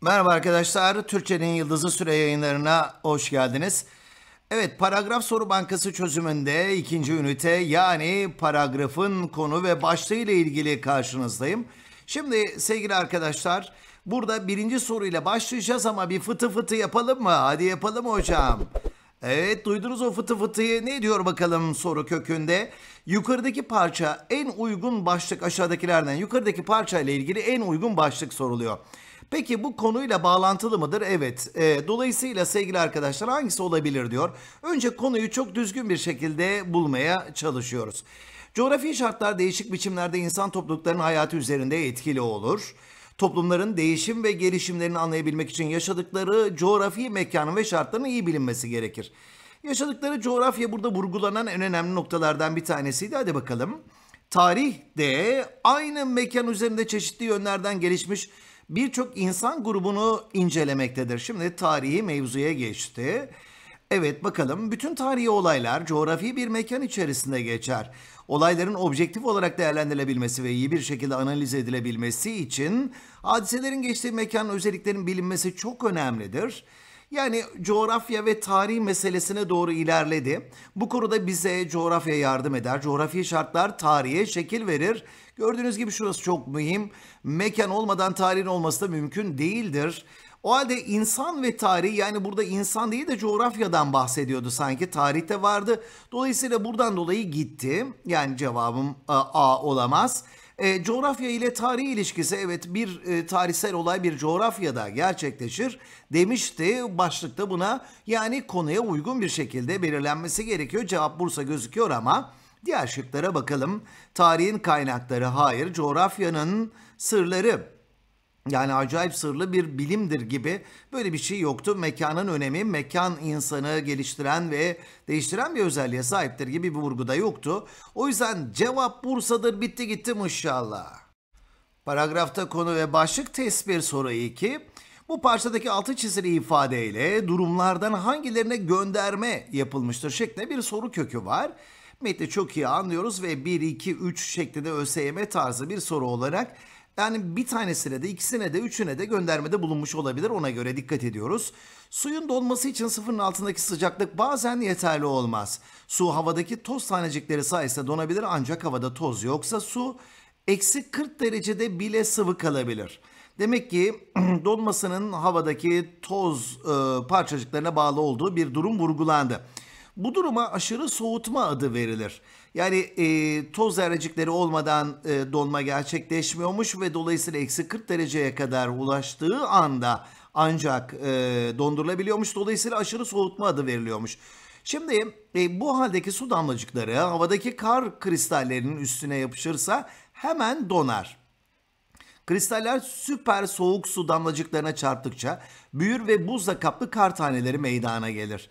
Merhaba arkadaşlar, Türkçenin Yıldızı Süre yayınlarına hoş geldiniz. Evet, paragraf soru bankası çözümünde ikinci ünite yani paragrafın konu ve başlığı ile ilgili karşınızdayım. Şimdi sevgili arkadaşlar, burada birinci soruyla başlayacağız ama bir fıtı fıtı yapalım mı? Hadi yapalım hocam. Evet duydunuz o fıtı fıtıyı ne diyor bakalım soru kökünde. Yukarıdaki parça en uygun başlık aşağıdakilerden yukarıdaki parça ile ilgili en uygun başlık soruluyor. Peki bu konuyla bağlantılı mıdır? Evet. E, dolayısıyla sevgili arkadaşlar hangisi olabilir diyor. Önce konuyu çok düzgün bir şekilde bulmaya çalışıyoruz. Coğrafi şartlar değişik biçimlerde insan topluluklarının hayatı üzerinde etkili olur toplumların değişim ve gelişimlerini anlayabilmek için yaşadıkları coğrafi mekanın ve şartlarının iyi bilinmesi gerekir. Yaşadıkları coğrafya burada vurgulanan en önemli noktalardan bir tanesiydi. Hadi bakalım. Tarih de aynı mekan üzerinde çeşitli yönlerden gelişmiş birçok insan grubunu incelemektedir. Şimdi tarihi mevzuya geçti. Evet bakalım bütün tarihi olaylar coğrafi bir mekan içerisinde geçer. Olayların objektif olarak değerlendirilebilmesi ve iyi bir şekilde analiz edilebilmesi için hadiselerin geçtiği mekanın özelliklerinin bilinmesi çok önemlidir. Yani coğrafya ve tarih meselesine doğru ilerledi. Bu konuda bize coğrafya yardım eder. Coğrafi şartlar tarihe şekil verir. Gördüğünüz gibi şurası çok mühim. Mekan olmadan tarihin olması da mümkün değildir. O halde insan ve tarih yani burada insan değil de coğrafyadan bahsediyordu sanki. Tarihte vardı. Dolayısıyla buradan dolayı gitti. Yani cevabım e, A olamaz. E, coğrafya ile tarih ilişkisi evet bir e, tarihsel olay bir coğrafyada gerçekleşir demişti. Başlıkta buna yani konuya uygun bir şekilde belirlenmesi gerekiyor. Cevap Bursa gözüküyor ama diğer şıklara bakalım. Tarihin kaynakları hayır, coğrafyanın sırları yani acayip sırlı bir bilimdir gibi böyle bir şey yoktu. Mekanın önemi, mekan insanı geliştiren ve değiştiren bir özelliğe sahiptir gibi bir vurguda yoktu. O yüzden cevap Bursa'dır bitti gitti inşallah. Paragrafta konu ve başlık test soru 2. Bu parçadaki altı çizili ifadeyle durumlardan hangilerine gönderme yapılmıştır şeklinde bir soru kökü var. Metni çok iyi anlıyoruz ve 1, 2, 3 şeklinde ÖSYM tarzı bir soru olarak yani bir tanesine de ikisine de üçüne de göndermede bulunmuş olabilir ona göre dikkat ediyoruz. Suyun donması için sıfırın altındaki sıcaklık bazen yeterli olmaz. Su havadaki toz tanecikleri sayesinde donabilir ancak havada toz yoksa su eksi 40 derecede bile sıvı kalabilir. Demek ki donmasının havadaki toz e, parçacıklarına bağlı olduğu bir durum vurgulandı. Bu duruma aşırı soğutma adı verilir. Yani e, toz zerrecikleri olmadan e, donma gerçekleşmiyormuş ve dolayısıyla eksi 40 dereceye kadar ulaştığı anda ancak e, dondurulabiliyormuş. Dolayısıyla aşırı soğutma adı veriliyormuş. Şimdi e, bu haldeki su damlacıkları havadaki kar kristallerinin üstüne yapışırsa hemen donar. Kristaller süper soğuk su damlacıklarına çarptıkça büyür ve buzla kaplı kar taneleri meydana gelir.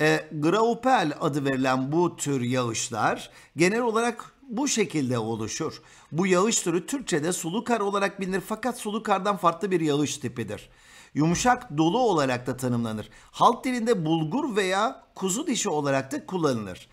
E, graupel adı verilen bu tür yağışlar genel olarak bu şekilde oluşur. Bu yağış türü Türkçe'de sulu kar olarak bilinir fakat sulu kardan farklı bir yağış tipidir. Yumuşak dolu olarak da tanımlanır. Halk dilinde bulgur veya kuzu dişi olarak da kullanılır.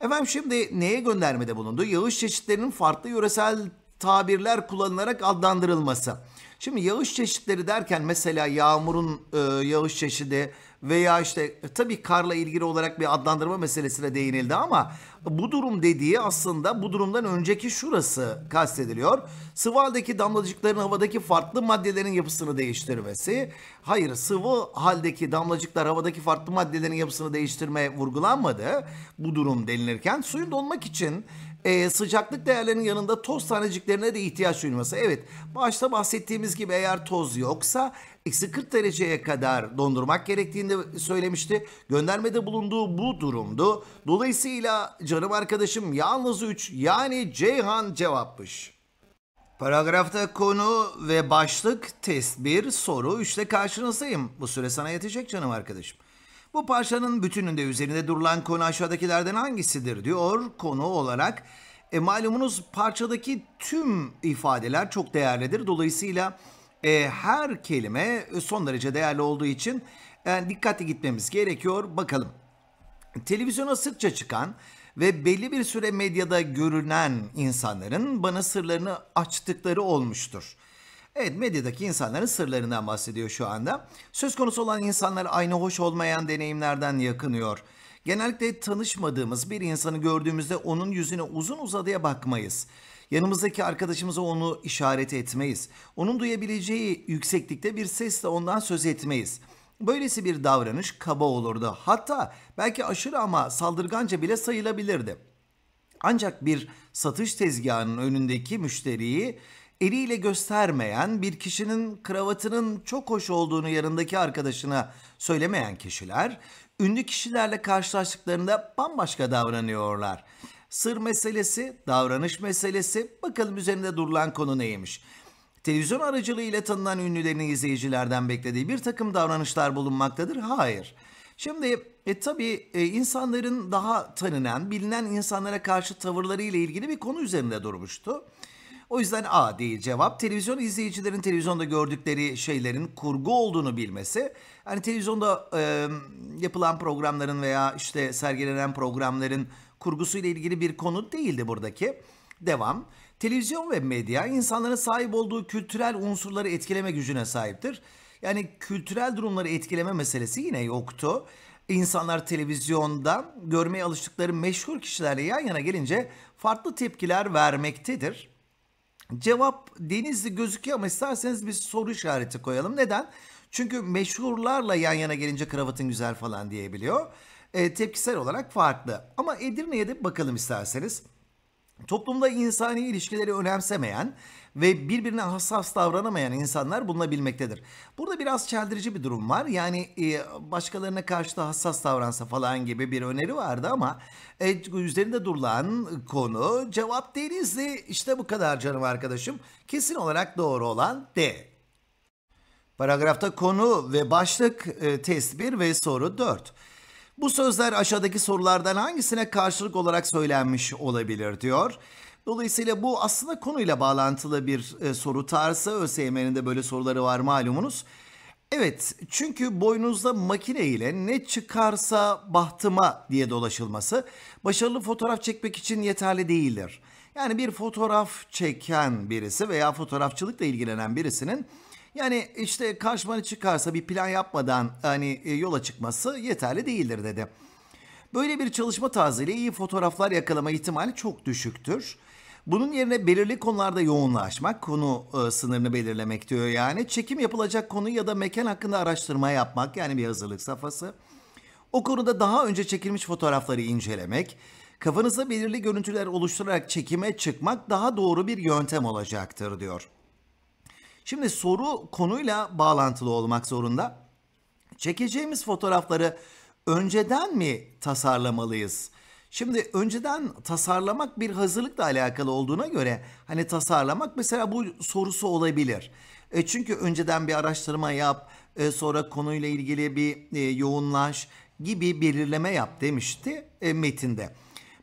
Efendim şimdi neye göndermede bulundu? Yağış çeşitlerinin farklı yöresel tabirler kullanılarak adlandırılması. Şimdi yağış çeşitleri derken mesela yağmurun e, yağış çeşidi veya işte e, tabii karla ilgili olarak bir adlandırma meselesine değinildi ama bu durum dediği aslında bu durumdan önceki şurası kastediliyor. Sıvı haldeki damlacıkların havadaki farklı maddelerin yapısını değiştirmesi. Hayır sıvı haldeki damlacıklar havadaki farklı maddelerin yapısını değiştirmeye vurgulanmadı bu durum denilirken. Suyun donmak için e, sıcaklık değerlerinin yanında toz taneciklerine de ihtiyaç duyulması. Evet başta bahsettiğimiz gibi eğer toz yoksa eksi 40 dereceye kadar dondurmak gerektiğini söylemişti. Göndermede bulunduğu bu durumdu. Dolayısıyla canım arkadaşım yalnız 3 yani Ceyhan cevapmış. Paragrafta konu ve başlık test 1 soru 3'te karşınızdayım. Bu süre sana yetecek canım arkadaşım. Bu parçanın bütününde üzerinde durulan konu aşağıdakilerden hangisidir diyor konu olarak. E, malumunuz parçadaki tüm ifadeler çok değerlidir. Dolayısıyla e, her kelime e, son derece değerli olduğu için e, dikkatli gitmemiz gerekiyor. Bakalım. Televizyona sıkça çıkan ve belli bir süre medyada görünen insanların bana sırlarını açtıkları olmuştur. Evet medyadaki insanların sırlarından bahsediyor şu anda. Söz konusu olan insanlar aynı hoş olmayan deneyimlerden yakınıyor. Genellikle tanışmadığımız bir insanı gördüğümüzde onun yüzüne uzun uzadıya bakmayız. Yanımızdaki arkadaşımıza onu işaret etmeyiz. Onun duyabileceği yükseklikte bir sesle ondan söz etmeyiz. Böylesi bir davranış kaba olurdu. Hatta belki aşırı ama saldırganca bile sayılabilirdi. Ancak bir satış tezgahının önündeki müşteriyi eliyle göstermeyen bir kişinin kravatının çok hoş olduğunu yanındaki arkadaşına söylemeyen kişiler ünlü kişilerle karşılaştıklarında bambaşka davranıyorlar. Sır meselesi, davranış meselesi bakalım üzerinde durulan konu neymiş. Televizyon aracılığıyla tanınan ünlülerin izleyicilerden beklediği bir takım davranışlar bulunmaktadır. Hayır. Şimdi e, tabii e, insanların daha tanınan, bilinen insanlara karşı tavırları ile ilgili bir konu üzerinde durmuştu. O yüzden A değil cevap. Televizyon izleyicilerin televizyonda gördükleri şeylerin kurgu olduğunu bilmesi. Hani televizyonda e, yapılan programların veya işte sergilenen programların kurgusuyla ilgili bir konu değildi buradaki. Devam. Televizyon ve medya insanların sahip olduğu kültürel unsurları etkileme gücüne sahiptir. Yani kültürel durumları etkileme meselesi yine yoktu. İnsanlar televizyonda görmeye alıştıkları meşhur kişilerle yan yana gelince farklı tepkiler vermektedir. Cevap Denizli gözüküyor ama isterseniz bir soru işareti koyalım. Neden? Çünkü meşhurlarla yan yana gelince kravatın güzel falan diyebiliyor. E, tepkisel olarak farklı. Ama Edirne'ye de bakalım isterseniz. Toplumda insani ilişkileri önemsemeyen, ve birbirine hassas davranamayan insanlar bulunabilmektedir. Burada biraz çeldirici bir durum var. Yani e, başkalarına karşı da hassas davransa falan gibi bir öneri vardı ama e, üzerinde durulan konu cevap denizli. İşte bu kadar canım arkadaşım. Kesin olarak doğru olan D. Paragrafta konu ve başlık e, test 1 ve soru 4. Bu sözler aşağıdaki sorulardan hangisine karşılık olarak söylenmiş olabilir diyor. Dolayısıyla bu aslında konuyla bağlantılı bir e, soru tarzı. ÖSYM'nin de böyle soruları var malumunuz. Evet çünkü boynuzda makine ile ne çıkarsa bahtıma diye dolaşılması başarılı fotoğraf çekmek için yeterli değildir. Yani bir fotoğraf çeken birisi veya fotoğrafçılıkla ilgilenen birisinin yani işte karşıma çıkarsa bir plan yapmadan hani e, yola çıkması yeterli değildir dedi. Böyle bir çalışma tarzıyla iyi fotoğraflar yakalama ihtimali çok düşüktür. Bunun yerine belirli konularda yoğunlaşmak, konu e, sınırını belirlemek diyor yani. Çekim yapılacak konu ya da mekan hakkında araştırma yapmak yani bir hazırlık safhası. O konuda daha önce çekilmiş fotoğrafları incelemek, kafanızda belirli görüntüler oluşturarak çekime çıkmak daha doğru bir yöntem olacaktır diyor. Şimdi soru konuyla bağlantılı olmak zorunda. Çekeceğimiz fotoğrafları önceden mi tasarlamalıyız? Şimdi önceden tasarlamak bir hazırlıkla alakalı olduğuna göre hani tasarlamak mesela bu sorusu olabilir. E çünkü önceden bir araştırma yap, e sonra konuyla ilgili bir e, yoğunlaş gibi belirleme yap demişti e, metinde.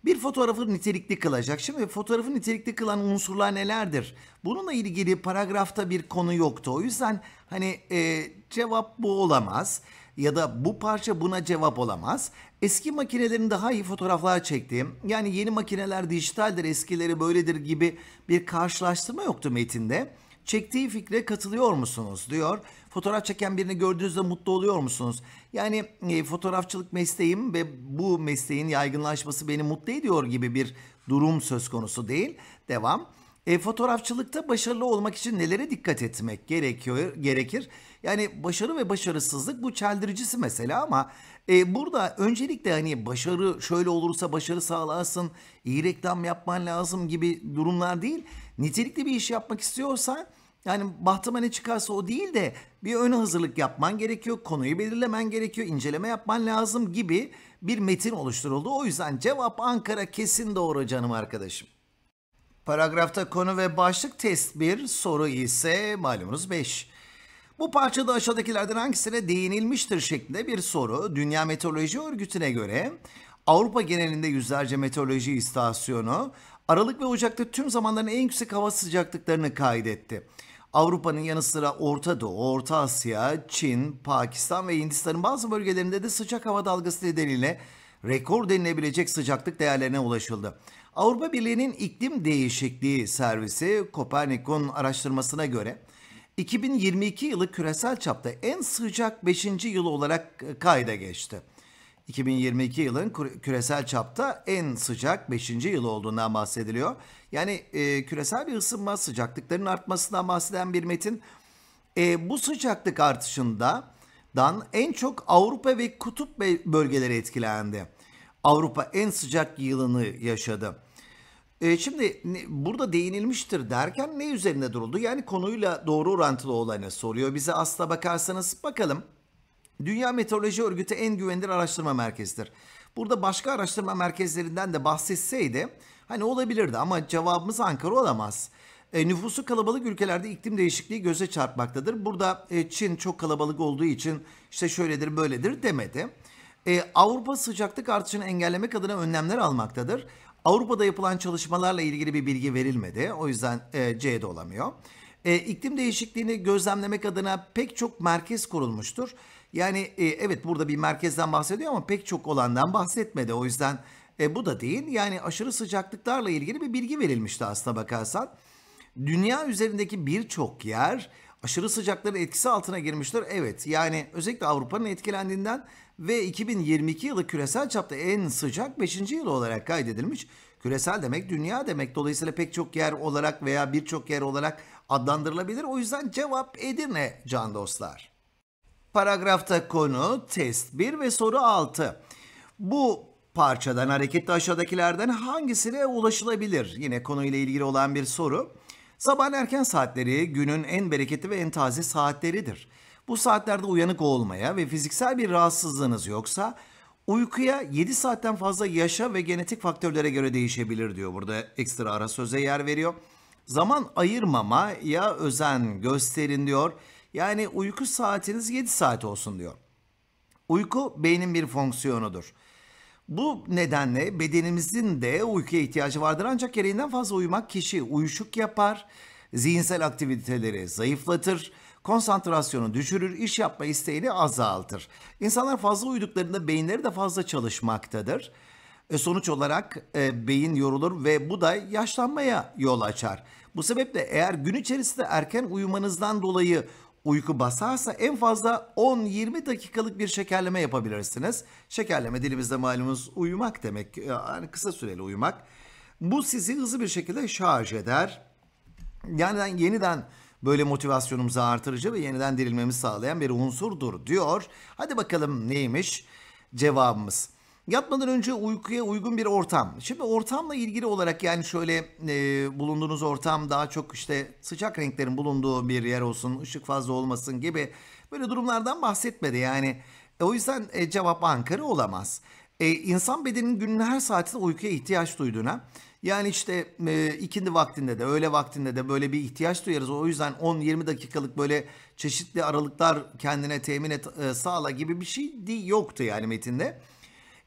Bir fotoğrafı nitelikli kılacak. Şimdi fotoğrafı nitelikli kılan unsurlar nelerdir? Bununla ilgili paragrafta bir konu yoktu. O yüzden hani e, cevap bu olamaz ya da bu parça buna cevap olamaz. Eski makinelerin daha iyi fotoğraflar çektiğim, yani yeni makineler dijitaldir, eskileri böyledir gibi bir karşılaştırma yoktu metinde. Çektiği fikre katılıyor musunuz diyor. Fotoğraf çeken birini gördüğünüzde mutlu oluyor musunuz? Yani e, fotoğrafçılık mesleğim ve bu mesleğin yaygınlaşması beni mutlu ediyor gibi bir durum söz konusu değil. Devam. E, fotoğrafçılıkta başarılı olmak için nelere dikkat etmek gerekiyor gerekir? Yani başarı ve başarısızlık bu çeldiricisi mesela ama e, burada öncelikle hani başarı şöyle olursa başarı sağlarsın, iyi reklam yapman lazım gibi durumlar değil. Nitelikli bir iş yapmak istiyorsan yani bahtıma ne çıkarsa o değil de bir ön hazırlık yapman gerekiyor, konuyu belirlemen gerekiyor, inceleme yapman lazım gibi bir metin oluşturuldu. O yüzden cevap Ankara kesin doğru canım arkadaşım. Paragrafta konu ve başlık test 1, soru ise malumunuz 5. Bu parçada aşağıdakilerden hangisine değinilmiştir şeklinde bir soru. Dünya Meteoroloji Örgütü'ne göre Avrupa genelinde yüzlerce meteoroloji istasyonu Aralık ve Ocak'ta tüm zamanların en yüksek hava sıcaklıklarını kaydetti. Avrupa'nın yanı sıra Orta Doğu, Orta Asya, Çin, Pakistan ve Hindistan'ın bazı bölgelerinde de sıcak hava dalgası nedeniyle rekor denilebilecek sıcaklık değerlerine ulaşıldı. Avrupa Birliği'nin iklim değişikliği servisi Kopernik'un araştırmasına göre 2022 yılı küresel çapta en sıcak 5. yıl olarak e, kayda geçti. 2022 yılın küresel çapta en sıcak 5. yıl olduğundan bahsediliyor. Yani e, küresel bir ısınma sıcaklıkların artmasından bahseden bir metin. E, bu sıcaklık artışında dan en çok Avrupa ve kutup bölgeleri etkilendi. Avrupa en sıcak yılını yaşadı. Ee, şimdi burada değinilmiştir derken ne üzerine duruldu? Yani konuyla doğru orantılı olayına soruyor. Bize asla bakarsanız bakalım. Dünya Meteoroloji Örgütü en güvenilir araştırma merkezidir. Burada başka araştırma merkezlerinden de bahsetseydi hani olabilirdi ama cevabımız Ankara olamaz. E, nüfusu kalabalık ülkelerde iklim değişikliği göze çarpmaktadır. Burada e, Çin çok kalabalık olduğu için işte şöyledir böyledir demedi. E, Avrupa sıcaklık artışını engellemek adına önlemler almaktadır. Avrupa'da yapılan çalışmalarla ilgili bir bilgi verilmedi. O yüzden e, C'de olamıyor. E, iklim değişikliğini gözlemlemek adına pek çok merkez kurulmuştur. Yani e, evet burada bir merkezden bahsediyor ama pek çok olandan bahsetmedi. O yüzden e, bu da değil. Yani aşırı sıcaklıklarla ilgili bir bilgi verilmişti aslına bakarsan. Dünya üzerindeki birçok yer aşırı sıcakların etkisi altına girmiştir. Evet yani özellikle Avrupa'nın etkilendiğinden ve 2022 yılı küresel çapta en sıcak 5. yıl olarak kaydedilmiş. Küresel demek dünya demek. Dolayısıyla pek çok yer olarak veya birçok yer olarak adlandırılabilir. O yüzden cevap Edirne can dostlar. Paragrafta konu test 1 ve soru 6. Bu parçadan hareketle aşağıdakilerden hangisine ulaşılabilir? Yine konuyla ilgili olan bir soru. Sabahın erken saatleri günün en bereketli ve en taze saatleridir. Bu saatlerde uyanık olmaya ve fiziksel bir rahatsızlığınız yoksa uykuya 7 saatten fazla yaşa ve genetik faktörlere göre değişebilir diyor. Burada ekstra ara söze yer veriyor. Zaman ayırmama ya özen gösterin diyor. Yani uyku saatiniz 7 saat olsun diyor. Uyku beynin bir fonksiyonudur. Bu nedenle bedenimizin de uykuya ihtiyacı vardır ancak gereğinden fazla uyumak kişi uyuşuk yapar, zihinsel aktiviteleri zayıflatır, konsantrasyonu düşürür, iş yapma isteğini azaltır. İnsanlar fazla uyuduklarında beyinleri de fazla çalışmaktadır. E, sonuç olarak e, beyin yorulur ve bu da yaşlanmaya yol açar. Bu sebeple eğer gün içerisinde erken uyumanızdan dolayı uyku basarsa en fazla 10-20 dakikalık bir şekerleme yapabilirsiniz. Şekerleme dilimizde malumunuz uyumak demek. Ee, yani kısa süreli uyumak. Bu sizi hızlı bir şekilde şarj eder. Yani yeniden böyle motivasyonumuzu artırıcı ve yeniden dirilmemizi sağlayan bir unsurdur diyor. Hadi bakalım neymiş cevabımız. Yatmadan önce uykuya uygun bir ortam. Şimdi ortamla ilgili olarak yani şöyle e, bulunduğunuz ortam daha çok işte sıcak renklerin bulunduğu bir yer olsun, ışık fazla olmasın gibi böyle durumlardan bahsetmedi. Yani e, o yüzden e, cevap Ankara olamaz. E, insan bedeninin günün her saatinde uykuya ihtiyaç duyduğuna yani işte e, ikindi vaktinde de öğle vaktinde de böyle bir ihtiyaç duyarız. O yüzden 10-20 dakikalık böyle çeşitli aralıklar kendine temin et e, sağla gibi bir şey yoktu yani metinde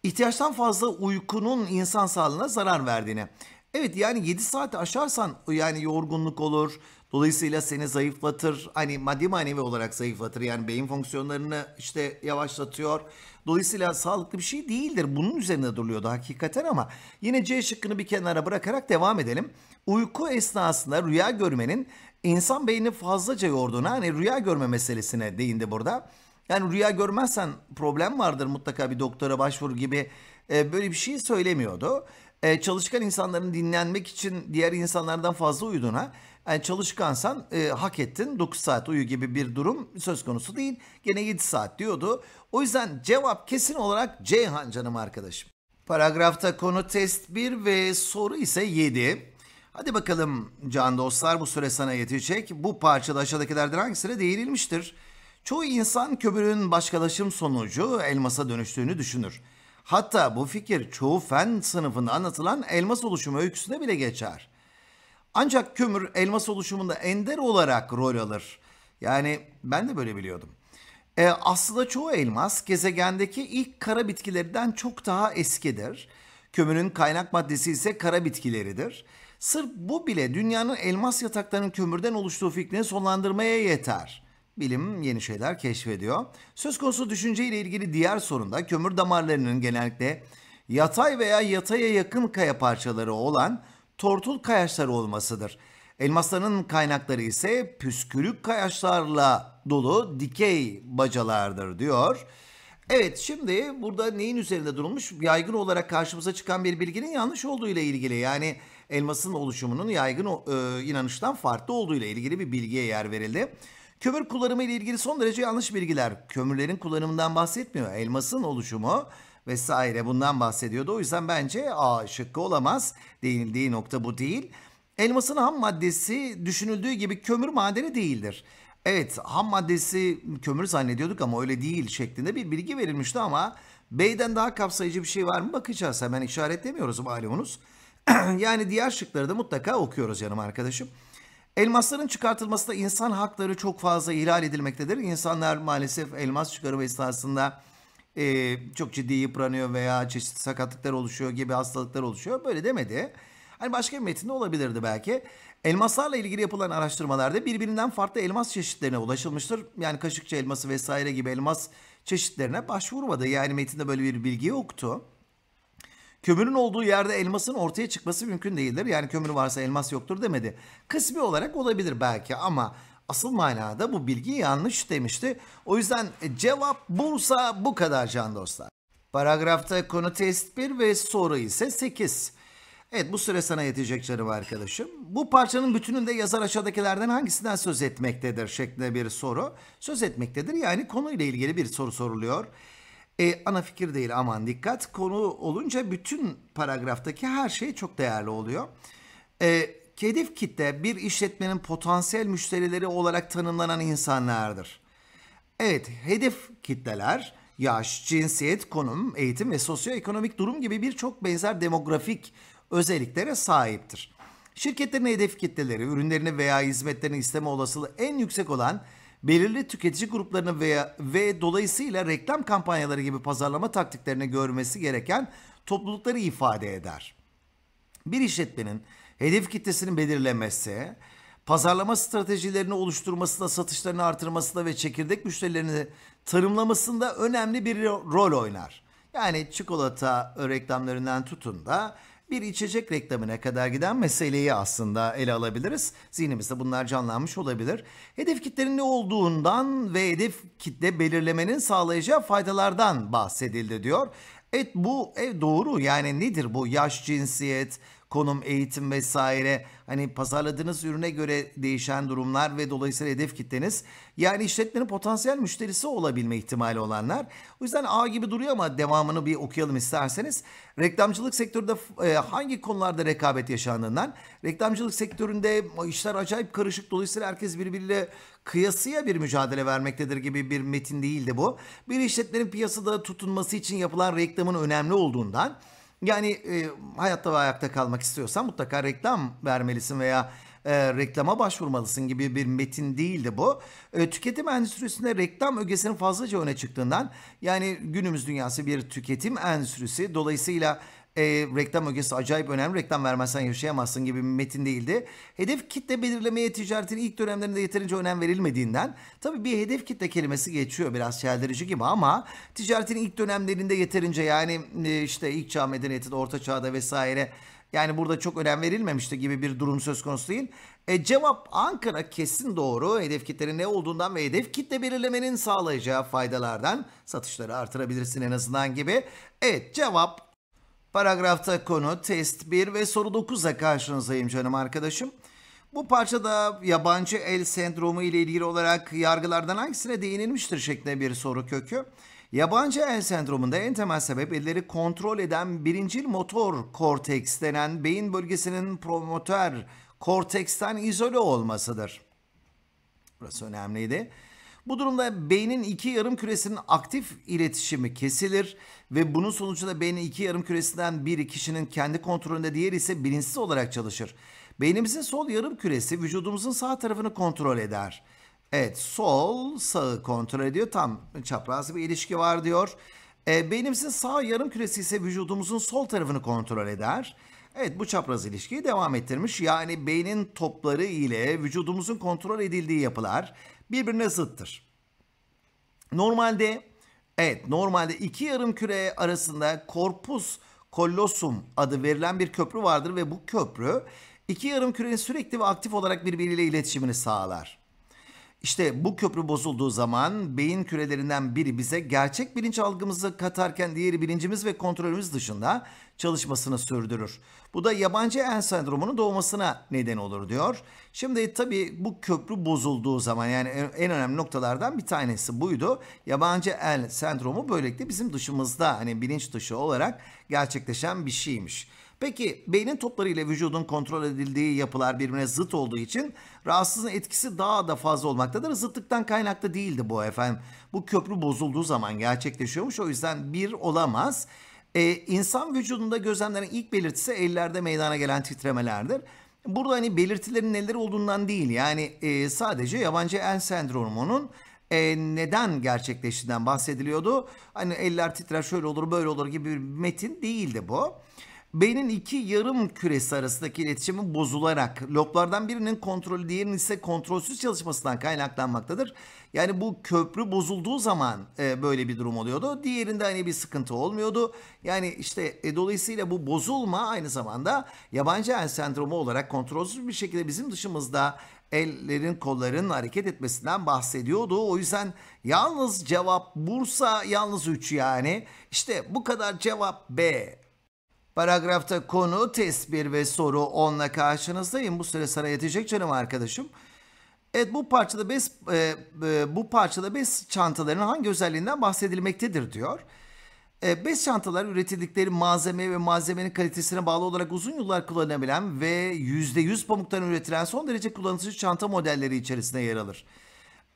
ihtiyaçtan fazla uykunun insan sağlığına zarar verdiğini. Evet yani 7 saati aşarsan yani yorgunluk olur. Dolayısıyla seni zayıflatır. Hani maddi manevi olarak zayıflatır. Yani beyin fonksiyonlarını işte yavaşlatıyor. Dolayısıyla sağlıklı bir şey değildir. Bunun üzerine duruyordu hakikaten ama yine C şıkkını bir kenara bırakarak devam edelim. Uyku esnasında rüya görmenin insan beynini fazlaca yorduğuna hani rüya görme meselesine değindi burada. Yani rüya görmezsen problem vardır mutlaka bir doktora başvur gibi e, böyle bir şey söylemiyordu. E, çalışkan insanların dinlenmek için diğer insanlardan fazla uyuduğuna yani e, çalışkansan e, hak ettin 9 saat uyu gibi bir durum söz konusu değil. Gene 7 saat diyordu. O yüzden cevap kesin olarak Ceyhan canım arkadaşım. Paragrafta konu test 1 ve soru ise 7. Hadi bakalım can dostlar bu süre sana yetecek. Bu parçada aşağıdakilerden hangisine değinilmiştir? Çoğu insan kömürün başkalaşım sonucu elmasa dönüştüğünü düşünür. Hatta bu fikir çoğu fen sınıfında anlatılan elmas oluşumu öyküsüne bile geçer. Ancak kömür elmas oluşumunda ender olarak rol alır. Yani ben de böyle biliyordum. E, aslında çoğu elmas gezegendeki ilk kara bitkilerden çok daha eskidir. Kömürün kaynak maddesi ise kara bitkileridir. Sırf bu bile dünyanın elmas yataklarının kömürden oluştuğu fikrini sonlandırmaya yeter. Bilim yeni şeyler keşfediyor. Söz konusu düşünce ile ilgili diğer sorunda kömür damarlarının genellikle yatay veya yataya yakın kaya parçaları olan tortul kayaçları olmasıdır. Elmasların kaynakları ise püskürük kayaçlarla dolu dikey bacalardır diyor. Evet şimdi burada neyin üzerinde durulmuş? Yaygın olarak karşımıza çıkan bir bilginin yanlış olduğu ile ilgili. Yani elmasın oluşumunun yaygın e, inanıştan farklı olduğu ile ilgili bir bilgiye yer verildi. Kömür kullanımı ile ilgili son derece yanlış bilgiler. Kömürlerin kullanımından bahsetmiyor. Elmasın oluşumu vesaire bundan bahsediyordu. O yüzden bence A şıkkı olamaz. Değildiği nokta bu değil. Elmasın ham maddesi düşünüldüğü gibi kömür madeni değildir. Evet ham maddesi kömür zannediyorduk ama öyle değil şeklinde bir bilgi verilmişti ama B'den daha kapsayıcı bir şey var mı bakacağız hemen işaretlemiyoruz malumunuz. yani diğer şıkları da mutlaka okuyoruz yanım arkadaşım. Elmasların çıkartılması insan hakları çok fazla ihlal edilmektedir. İnsanlar maalesef elmas çıkarımı esnasında e, çok ciddi yıpranıyor veya çeşitli sakatlıklar oluşuyor gibi hastalıklar oluşuyor. Böyle demedi. Hani başka bir metinde olabilirdi belki. Elmaslarla ilgili yapılan araştırmalarda birbirinden farklı elmas çeşitlerine ulaşılmıştır. Yani kaşıkçı elması vesaire gibi elmas çeşitlerine başvurmadı. Yani metinde böyle bir bilgi yoktu. Kömürün olduğu yerde elmasın ortaya çıkması mümkün değildir. Yani kömür varsa elmas yoktur demedi. Kısmi olarak olabilir belki ama asıl manada bu bilgi yanlış demişti. O yüzden cevap Bursa bu kadar can dostlar. Paragrafta konu test 1 ve soru ise 8. Evet bu süre sana yetecek canım arkadaşım. Bu parçanın bütününde yazar aşağıdakilerden hangisinden söz etmektedir şeklinde bir soru. Söz etmektedir yani konuyla ilgili bir soru soruluyor. E, ana fikir değil aman dikkat. Konu olunca bütün paragraftaki her şey çok değerli oluyor. E, hedef kitle bir işletmenin potansiyel müşterileri olarak tanımlanan insanlardır. Evet hedef kitleler yaş, cinsiyet, konum, eğitim ve sosyoekonomik durum gibi birçok benzer demografik özelliklere sahiptir. Şirketlerin hedef kitleleri ürünlerini veya hizmetlerini isteme olasılığı en yüksek olan belirli tüketici gruplarını veya ve dolayısıyla reklam kampanyaları gibi pazarlama taktiklerini görmesi gereken toplulukları ifade eder. Bir işletmenin hedef kitlesini belirlemesi, pazarlama stratejilerini oluşturmasında, satışlarını artırmasında ve çekirdek müşterilerini tanımlamasında önemli bir rol oynar. Yani çikolata reklamlarından tutun da bir içecek reklamına kadar giden meseleyi aslında ele alabiliriz. Zihnimizde bunlar canlanmış olabilir. Hedef kitlerin ne olduğundan ve hedef kitle belirlemenin sağlayacağı faydalardan bahsedildi diyor. et bu ev doğru yani nedir bu yaş cinsiyet konum, eğitim vesaire hani pazarladığınız ürüne göre değişen durumlar ve dolayısıyla hedef kitleniz yani işletmenin potansiyel müşterisi olabilme ihtimali olanlar. O yüzden A gibi duruyor ama devamını bir okuyalım isterseniz. Reklamcılık sektöründe e, hangi konularda rekabet yaşandığından, reklamcılık sektöründe işler acayip karışık dolayısıyla herkes birbiriyle kıyasıya bir mücadele vermektedir gibi bir metin değildi bu. Bir işletmenin piyasada tutunması için yapılan reklamın önemli olduğundan yani e, hayatta ve ayakta kalmak istiyorsan mutlaka reklam vermelisin veya e, reklama başvurmalısın gibi bir metin değildi bu. E, tüketim endüstrisinde reklam ögesinin fazlaca öne çıktığından yani günümüz dünyası bir tüketim endüstrisi dolayısıyla e, reklam ögesi acayip önemli. Reklam vermezsen yaşayamazsın gibi bir metin değildi. Hedef kitle belirlemeye ticaretin ilk dönemlerinde yeterince önem verilmediğinden tabii bir hedef kitle kelimesi geçiyor biraz çeldirici gibi ama ticaretin ilk dönemlerinde yeterince yani e, işte ilk çağ medeniyetinde, orta çağda vesaire yani burada çok önem verilmemişti gibi bir durum söz konusu değil. E, cevap Ankara kesin doğru. Hedef kitlerin ne olduğundan ve hedef kitle belirlemenin sağlayacağı faydalardan satışları artırabilirsin en azından gibi. Evet cevap Paragrafta konu, test 1 ve soru 9'la karşınızdayım canım arkadaşım. Bu parçada yabancı el sendromu ile ilgili olarak yargılardan hangisine değinilmiştir şeklinde bir soru kökü. Yabancı el sendromunda en temel sebep elleri kontrol eden birincil motor korteks denen beyin bölgesinin promotör korteksten izole olmasıdır. Burası önemliydi. Bu durumda beynin iki yarım küresinin aktif iletişimi kesilir ve bunun sonucunda beynin iki yarım küresinden biri kişinin kendi kontrolünde diğeri ise bilinçsiz olarak çalışır. Beynimizin sol yarım küresi vücudumuzun sağ tarafını kontrol eder. Evet sol sağı kontrol ediyor tam çapraz bir ilişki var diyor. E, beynimizin sağ yarım küresi ise vücudumuzun sol tarafını kontrol eder. Evet bu çapraz ilişkiyi devam ettirmiş. Yani beynin topları ile vücudumuzun kontrol edildiği yapılar birbirine zıttır. Normalde evet normalde iki yarım küre arasında korpus kollosum adı verilen bir köprü vardır ve bu köprü iki yarım kürenin sürekli ve aktif olarak birbiriyle iletişimini sağlar. İşte bu köprü bozulduğu zaman beyin kürelerinden biri bize gerçek bilinç algımızı katarken diğeri bilincimiz ve kontrolümüz dışında çalışmasını sürdürür. Bu da yabancı en sendromunun doğmasına neden olur diyor. Şimdi tabii bu köprü bozulduğu zaman yani en önemli noktalardan bir tanesi buydu. Yabancı el sendromu böylelikle bizim dışımızda hani bilinç dışı olarak gerçekleşen bir şeymiş. Peki beynin topları ile vücudun kontrol edildiği yapılar birbirine zıt olduğu için rahatsızlığın etkisi daha da fazla olmaktadır. Zıttıktan kaynaklı değildi bu efendim. Bu köprü bozulduğu zaman gerçekleşiyormuş. O yüzden bir olamaz. Ee, insan vücudunda gözlemlerin ilk belirtisi ellerde meydana gelen titremelerdir. Burada hani belirtilerin neler olduğundan değil yani e, sadece yabancı el sendromunun e, neden gerçekleştiğinden bahsediliyordu. Hani eller titrer şöyle olur böyle olur gibi bir metin değildi bu. Beynin iki yarım küresi arasındaki iletişimi bozularak loblardan birinin kontrolü diğerinin ise kontrolsüz çalışmasından kaynaklanmaktadır. Yani bu köprü bozulduğu zaman e, böyle bir durum oluyordu. Diğerinde hani bir sıkıntı olmuyordu. Yani işte e, dolayısıyla bu bozulma aynı zamanda yabancı el sendromu olarak kontrolsüz bir şekilde bizim dışımızda ellerin kolların hareket etmesinden bahsediyordu. O yüzden yalnız cevap Bursa yalnız 3 yani. İşte bu kadar cevap B Paragrafta konu, tesbir ve soru 10'la karşınızdayım. Bu süre sana yetecek canım arkadaşım. Evet bu parçada bez e, e bu parçada bez çantalarının hangi özelliğinden bahsedilmektedir diyor. E, bez çantalar üretildikleri malzeme ve malzemenin kalitesine bağlı olarak uzun yıllar kullanılabilen ve %100 pamuktan üretilen son derece kullanışlı çanta modelleri içerisinde yer alır.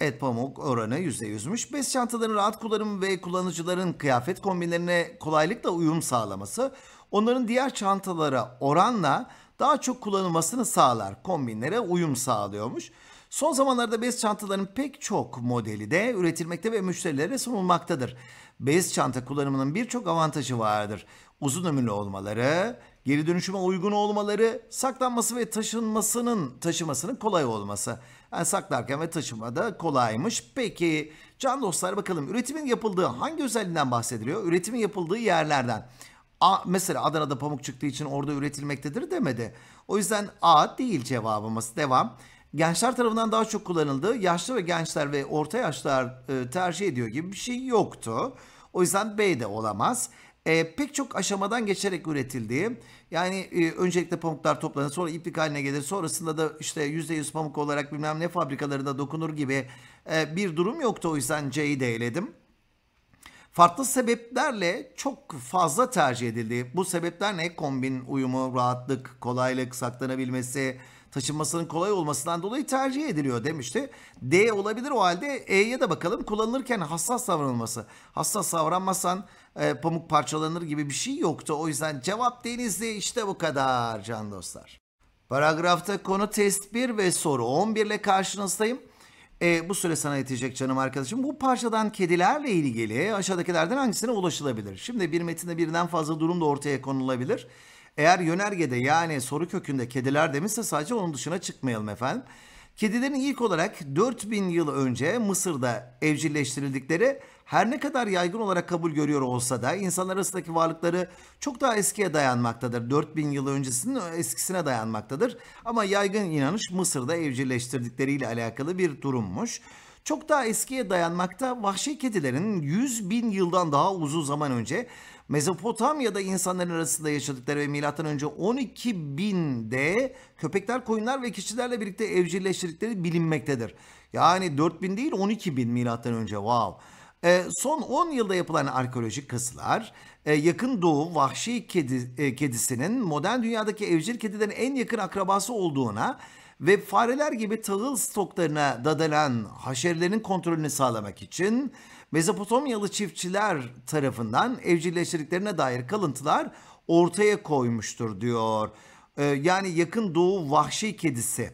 Et pamuk oranı %100'müş. Bez çantaların rahat kullanımı ve kullanıcıların kıyafet kombinlerine kolaylıkla uyum sağlaması onların diğer çantalara oranla daha çok kullanılmasını sağlar. Kombinlere uyum sağlıyormuş. Son zamanlarda bez çantaların pek çok modeli de üretilmekte ve müşterilere sunulmaktadır. Bez çanta kullanımının birçok avantajı vardır. Uzun ömürlü olmaları, geri dönüşüme uygun olmaları, saklanması ve taşınmasının taşımasının kolay olması. Yani saklarken ve taşımada kolaymış. Peki can dostlar bakalım üretimin yapıldığı hangi özelliğinden bahsediliyor? Üretimin yapıldığı yerlerden. A, mesela Adana'da pamuk çıktığı için orada üretilmektedir demedi. O yüzden A değil cevabımız. Devam. Gençler tarafından daha çok kullanıldığı, Yaşlı ve gençler ve orta yaşlar e, tercih ediyor gibi bir şey yoktu. O yüzden B de olamaz. E, pek çok aşamadan geçerek üretildiği yani e, öncelikle pamuklar toplanır sonra iplik haline gelir sonrasında da işte %100 pamuk olarak bilmem ne fabrikalarında dokunur gibi e, bir durum yoktu o yüzden C'yi de eledim farklı sebeplerle çok fazla tercih edildi. Bu sebepler ne? Kombin uyumu, rahatlık, kolaylık, saklanabilmesi, taşınmasının kolay olmasından dolayı tercih ediliyor demişti. D olabilir o halde E'ye de bakalım kullanılırken hassas davranılması. Hassas davranmasan e, pamuk parçalanır gibi bir şey yoktu. O yüzden cevap denizli işte bu kadar can dostlar. Paragrafta konu test 1 ve soru 11 ile karşınızdayım. E, bu süre sana yetecek canım arkadaşım. Bu parçadan kedilerle ilgili aşağıdakilerden hangisine ulaşılabilir? Şimdi bir metinde birden fazla durum da ortaya konulabilir. Eğer yönergede yani soru kökünde kediler demişse sadece onun dışına çıkmayalım efendim. Kedilerin ilk olarak 4000 yıl önce Mısır'da evcilleştirildikleri her ne kadar yaygın olarak kabul görüyor olsa da insanlar arasındaki varlıkları çok daha eskiye dayanmaktadır. 4000 yıl öncesinin eskisine dayanmaktadır. Ama yaygın inanış Mısır'da evcilleştirdikleriyle alakalı bir durummuş çok daha eskiye dayanmakta vahşi kedilerin 100 bin yıldan daha uzun zaman önce Mezopotamya'da insanların arasında yaşadıkları ve milattan önce 12 binde köpekler, koyunlar ve kişilerle birlikte evcilleştirdikleri bilinmektedir. Yani 4 bin değil 12 bin milattan önce. Wow. E, ee, son 10 yılda yapılan arkeolojik kazılar e, yakın doğu vahşi kedi, e, kedisinin modern dünyadaki evcil kedilerin en yakın akrabası olduğuna ve fareler gibi tahıl stoklarına dadalan haşerlerin kontrolünü sağlamak için Mezopotamyalı çiftçiler tarafından evcilleştirdiklerine dair kalıntılar ortaya koymuştur diyor. Ee, yani yakın doğu vahşi kedisi.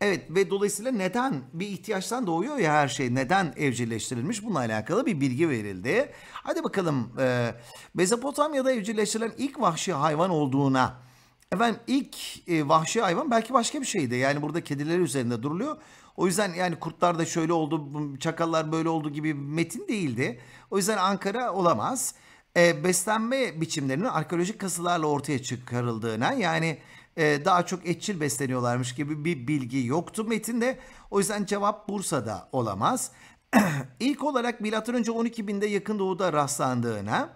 Evet ve dolayısıyla neden bir ihtiyaçtan doğuyor ya her şey neden evcilleştirilmiş bununla alakalı bir bilgi verildi. Hadi bakalım e, Mezopotamya'da evcilleştirilen ilk vahşi hayvan olduğuna Efendim ilk e, vahşi hayvan belki başka bir şeydi. Yani burada kediler üzerinde duruluyor. O yüzden yani kurtlar da şöyle oldu, çakallar böyle oldu gibi metin değildi. O yüzden Ankara olamaz. E, beslenme biçimlerinin arkeolojik kazılarla ortaya çıkarıldığına yani e, daha çok etçil besleniyorlarmış gibi bir bilgi yoktu metinde. O yüzden cevap Bursa'da olamaz. İlk olarak M.Ö. 12.000'de yakın doğuda rastlandığına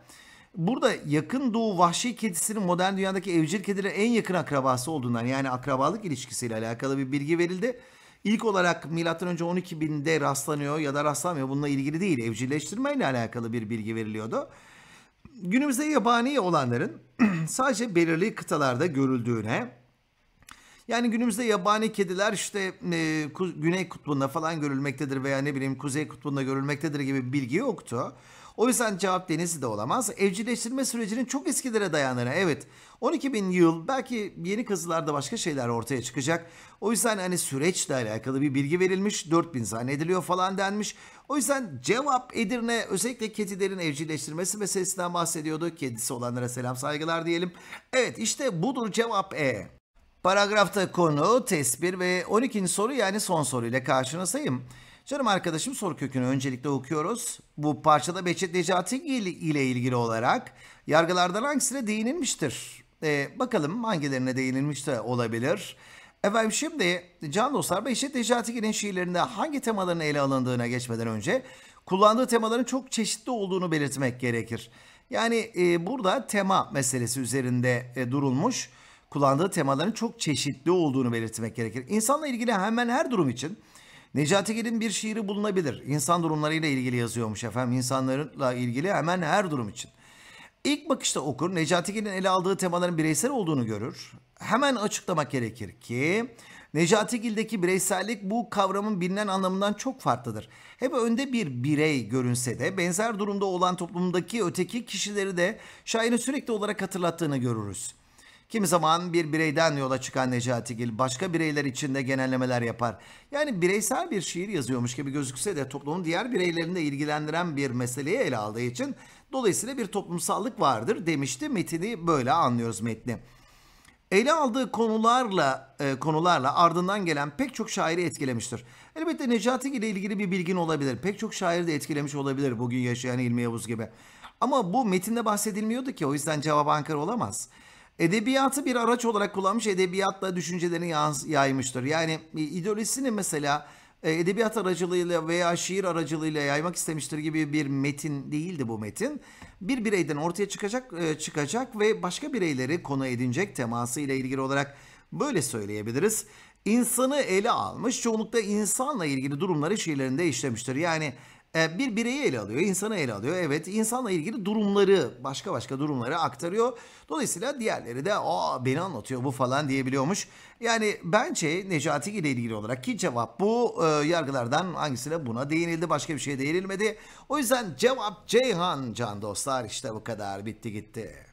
Burada yakın doğu vahşi kedisinin modern dünyadaki evcil kedilere en yakın akrabası olduğundan yani akrabalık ilişkisiyle alakalı bir bilgi verildi. İlk olarak MÖ önce 12.000'de rastlanıyor ya da rastlanmıyor. Bununla ilgili değil, evcilleştirmeyle alakalı bir bilgi veriliyordu. Günümüzde yabani olanların sadece belirli kıtalarda görüldüğüne, yani günümüzde yabani kediler işte e, Güney Kutbu'nda falan görülmektedir veya ne bileyim Kuzey Kutbu'nda görülmektedir gibi bilgi yoktu. O yüzden cevap denizi de olamaz. Evcilleştirme sürecinin çok eskilere dayanır. Evet 12 bin yıl belki yeni kızılarda başka şeyler ortaya çıkacak. O yüzden hani süreçle alakalı bir bilgi verilmiş 4 4000 zannediliyor falan denmiş. O yüzden cevap Edirne özellikle kedilerin evcilleştirmesi meselesinden bahsediyordu. Kedisi olanlara selam saygılar diyelim. Evet işte budur cevap E. Paragrafta konu, tesbir ve 12. soru yani son soruyla karşınızdayım. Canım arkadaşım soru kökünü öncelikle okuyoruz. Bu parçada Behçet Necati ile ilgili olarak yargılardan hangisine değinilmiştir? Ee, bakalım hangilerine değinilmiş de olabilir. Efendim şimdi can dostlar Behçet Necatigil'in şiirlerinde hangi temaların ele alındığına geçmeden önce kullandığı temaların çok çeşitli olduğunu belirtmek gerekir. Yani e, burada tema meselesi üzerinde e, durulmuş kullandığı temaların çok çeşitli olduğunu belirtmek gerekir. İnsanla ilgili hemen her durum için Necati Gel'in bir şiiri bulunabilir. İnsan durumlarıyla ilgili yazıyormuş efendim. İnsanlarla ilgili hemen her durum için. İlk bakışta okur Necati Gel'in ele aldığı temaların bireysel olduğunu görür. Hemen açıklamak gerekir ki Necati Gil'deki bireysellik bu kavramın bilinen anlamından çok farklıdır. Hep önde bir birey görünse de benzer durumda olan toplumdaki öteki kişileri de şairin sürekli olarak hatırlattığını görürüz. Kimi zaman bir bireyden yola çıkan Necati Gil başka bireyler için de genellemeler yapar. Yani bireysel bir şiir yazıyormuş gibi gözükse de toplumun diğer bireylerini de ilgilendiren bir meseleyi ele aldığı için dolayısıyla bir toplumsallık vardır demişti. Metini böyle anlıyoruz metni. Ele aldığı konularla e, konularla ardından gelen pek çok şairi etkilemiştir. Elbette Necati ile ilgili bir bilgin olabilir. Pek çok şair de etkilemiş olabilir bugün yaşayan İlmi Yavuz gibi. Ama bu metinde bahsedilmiyordu ki o yüzden cevap Ankara olamaz. Edebiyatı bir araç olarak kullanmış, edebiyatla düşüncelerini yans- yaymıştır. Yani e, ideolojisini mesela e, edebiyat aracılığıyla veya şiir aracılığıyla yaymak istemiştir gibi bir metin değildi bu metin. Bir bireyden ortaya çıkacak e, çıkacak ve başka bireyleri konu edinecek teması ile ilgili olarak böyle söyleyebiliriz. İnsanı ele almış, çoğunlukla insanla ilgili durumları şiirlerinde işlemiştir. Yani e, bir bireyi ele alıyor, insanı ele alıyor. Evet, insanla ilgili durumları, başka başka durumları aktarıyor. Dolayısıyla diğerleri de "Aa beni anlatıyor bu" falan diyebiliyormuş. Yani bence Necati ile ilgili olarak ki cevap bu e, yargılardan hangisine buna değinildi, başka bir şeye değinilmedi. O yüzden cevap Ceyhan can dostlar. işte bu kadar bitti gitti.